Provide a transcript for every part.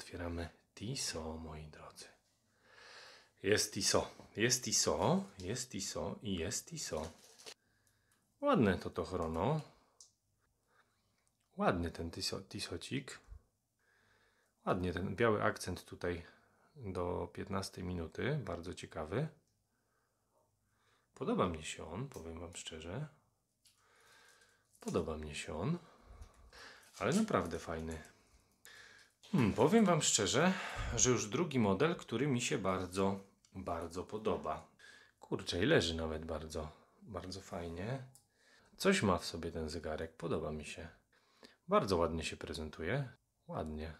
otwieramy TISO, moi drodzy. Jest TISO, jest TISO, jest TISO i jest TISO. Ładne to to chrono. Ładny ten tiso, tisocik. Ładnie ten biały akcent tutaj do 15 minuty. Bardzo ciekawy. Podoba mi się on, powiem Wam szczerze. Podoba mi się on. Ale naprawdę fajny. Hmm, powiem Wam szczerze, że już drugi model, który mi się bardzo, bardzo podoba. Kurczę, i leży nawet bardzo, bardzo fajnie. Coś ma w sobie ten zegarek, podoba mi się. Bardzo ładnie się prezentuje. Ładnie.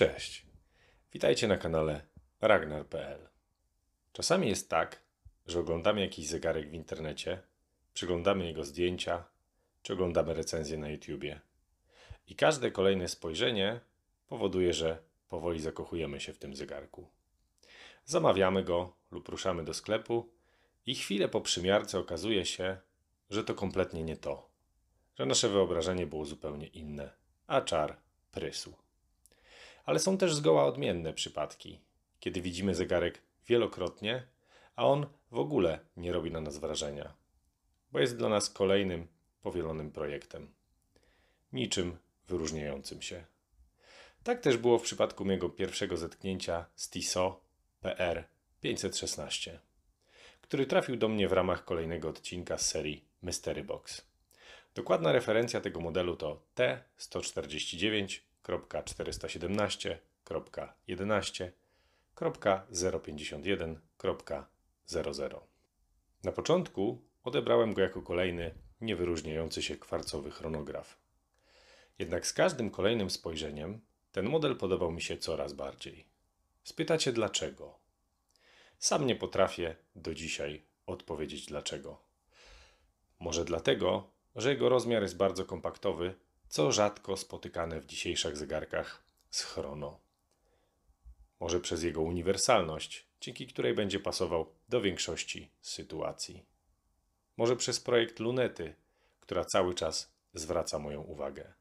Cześć. Witajcie na kanale Ragnar.pl. Czasami jest tak, że oglądamy jakiś zegarek w internecie, przeglądamy jego zdjęcia, czy oglądamy recenzje na YouTubie. I każde kolejne spojrzenie powoduje, że powoli zakochujemy się w tym zegarku. Zamawiamy go lub ruszamy do sklepu i chwilę po przymiarce okazuje się, że to kompletnie nie to, że nasze wyobrażenie było zupełnie inne, a czar prysł. Ale są też zgoła odmienne przypadki, kiedy widzimy zegarek wielokrotnie, a on w ogóle nie robi na nas wrażenia, bo jest dla nas kolejnym powielonym projektem, niczym wyróżniającym się. Tak też było w przypadku mojego pierwszego zetknięcia z TISO PR 516, który trafił do mnie w ramach kolejnego odcinka z serii Mystery Box. Dokładna referencja tego modelu to T149 417.11.051.00. Na początku odebrałem go jako kolejny niewyróżniający się kwarcowy chronograf. Jednak z każdym kolejnym spojrzeniem ten model podobał mi się coraz bardziej. Spytacie dlaczego? Sam nie potrafię do dzisiaj odpowiedzieć dlaczego. Może dlatego, że jego rozmiar jest bardzo kompaktowy co rzadko spotykane w dzisiejszych zegarkach z chrono. Może przez jego uniwersalność, dzięki której będzie pasował do większości sytuacji. Może przez projekt lunety, która cały czas zwraca moją uwagę.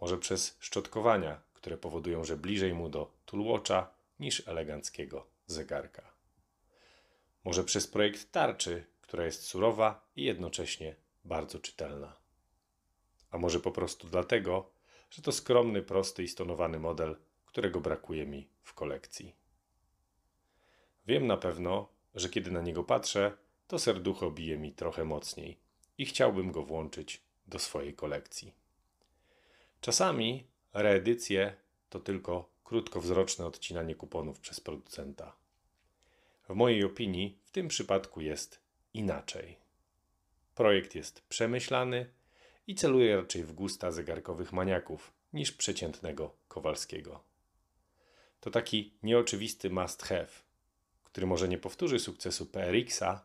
Może przez szczotkowania, które powodują, że bliżej mu do tulłocza niż eleganckiego zegarka. Może przez projekt tarczy, która jest surowa i jednocześnie bardzo czytelna a może po prostu dlatego, że to skromny, prosty i stonowany model, którego brakuje mi w kolekcji. Wiem na pewno, że kiedy na niego patrzę, to serducho bije mi trochę mocniej i chciałbym go włączyć do swojej kolekcji. Czasami reedycje to tylko krótkowzroczne odcinanie kuponów przez producenta. W mojej opinii w tym przypadku jest inaczej. Projekt jest przemyślany, i celuje raczej w gusta zegarkowych maniaków niż przeciętnego Kowalskiego. To taki nieoczywisty must have, który może nie powtórzy sukcesu PRX-a,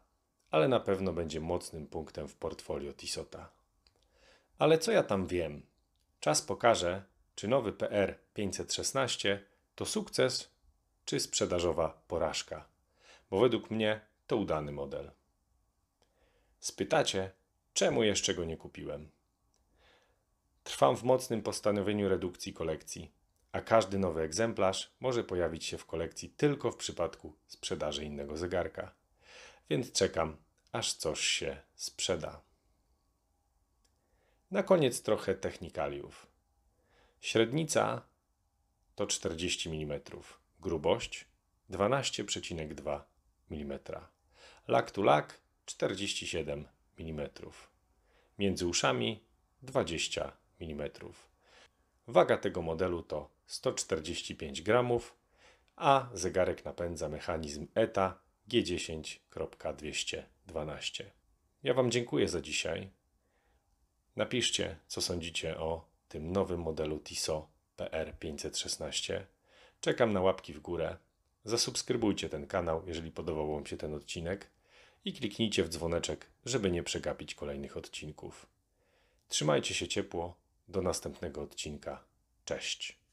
ale na pewno będzie mocnym punktem w portfolio Tisota. Ale co ja tam wiem? Czas pokaże, czy nowy PR 516 to sukces, czy sprzedażowa porażka, bo według mnie to udany model. Spytacie, czemu jeszcze go nie kupiłem? Trwam w mocnym postanowieniu redukcji kolekcji, a każdy nowy egzemplarz może pojawić się w kolekcji tylko w przypadku sprzedaży innego zegarka. Więc czekam, aż coś się sprzeda. Na koniec trochę technikaliów. Średnica to 40 mm, grubość 12,2 mm, lak to lak 47 mm, między uszami 20 mm mm. Waga tego modelu to 145 g, a zegarek napędza mechanizm ETA G10.212. Ja Wam dziękuję za dzisiaj. Napiszcie, co sądzicie o tym nowym modelu TISO PR516. Czekam na łapki w górę. Zasubskrybujcie ten kanał, jeżeli podobał Wam się ten odcinek i kliknijcie w dzwoneczek, żeby nie przegapić kolejnych odcinków. Trzymajcie się ciepło do następnego odcinka. Cześć.